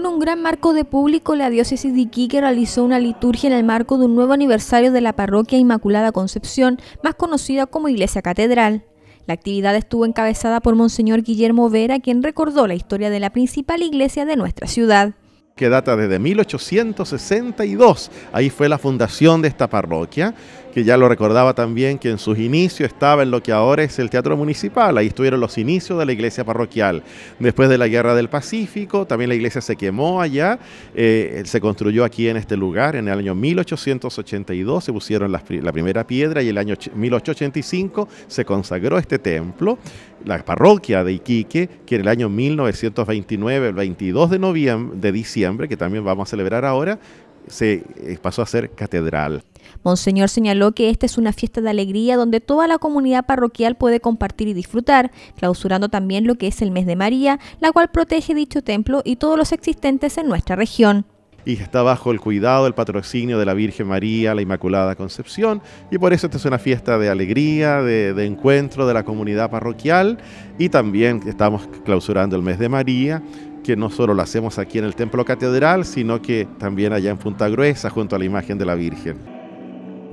Con un gran marco de público, la diócesis de Iquique realizó una liturgia en el marco de un nuevo aniversario de la parroquia Inmaculada Concepción, más conocida como Iglesia Catedral. La actividad estuvo encabezada por Monseñor Guillermo Vera, quien recordó la historia de la principal iglesia de nuestra ciudad que data desde 1862. Ahí fue la fundación de esta parroquia, que ya lo recordaba también que en sus inicios estaba en lo que ahora es el Teatro Municipal. Ahí estuvieron los inicios de la iglesia parroquial. Después de la Guerra del Pacífico, también la iglesia se quemó allá, eh, se construyó aquí en este lugar en el año 1882, se pusieron la, primera piedra y el año 1885 se consagró este templo la parroquia de Iquique, que en el año 1929, el 22 de, noviembre, de diciembre, que también vamos a celebrar ahora, se eh, pasó a ser catedral. Monseñor señaló que esta es una fiesta de alegría donde toda la comunidad parroquial puede compartir y disfrutar, clausurando también lo que es el mes de María, la cual protege dicho templo y todos los existentes en nuestra región y está bajo el cuidado el patrocinio de la Virgen María, la Inmaculada Concepción, y por eso esta es una fiesta de alegría, de, encuentro de la comunidad parroquial, y también estamos clausurando el mes de María, que no solo lo hacemos aquí en el Templo Catedral, sino que también allá en Punta Gruesa, junto a la imagen de la Virgen.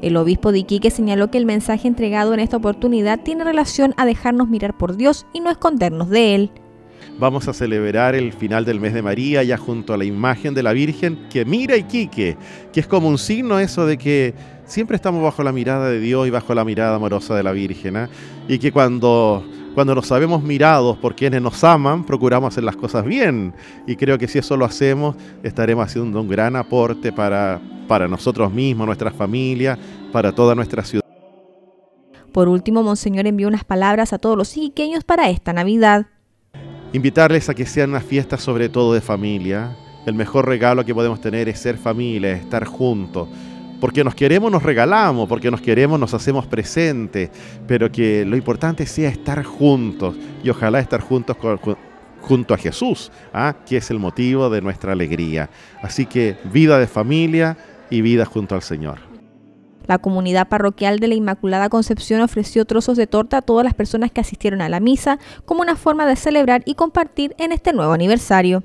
El obispo de Iquique señaló que el mensaje entregado en esta oportunidad tiene relación a dejarnos mirar por Dios y no escondernos de Él vamos a celebrar el final del mes de María ya junto a la imagen de la Virgen que mira y Iquique, que es como un signo eso de que siempre estamos bajo la mirada de Dios y bajo la mirada amorosa de la Virgen, ¿ah? y que cuando cuando nos sabemos mirados por quienes nos aman, procuramos hacer las cosas bien. Y creo que si eso lo hacemos, estaremos haciendo un gran aporte para, para nosotros mismos, nuestra familia, para toda nuestra ciudad. Por último, Monseñor envió unas palabras a todos los iquiqueños para esta Navidad invitarles a que sean una fiesta sobre todo de familia. El mejor regalo que podemos tener es ser familia, estar juntos. Porque nos queremos, nos regalamos, porque nos queremos, nos hacemos presentes. pero que lo importante sea estar juntos y ojalá estar juntos junto a Jesús, ¿ah? que es el motivo de nuestra alegría. Así que vida de familia y vida junto al Señor. La comunidad parroquial de la Inmaculada Concepción ofreció trozos de torta a todas las personas que asistieron a la misa como una forma de celebrar y compartir en este nuevo aniversario.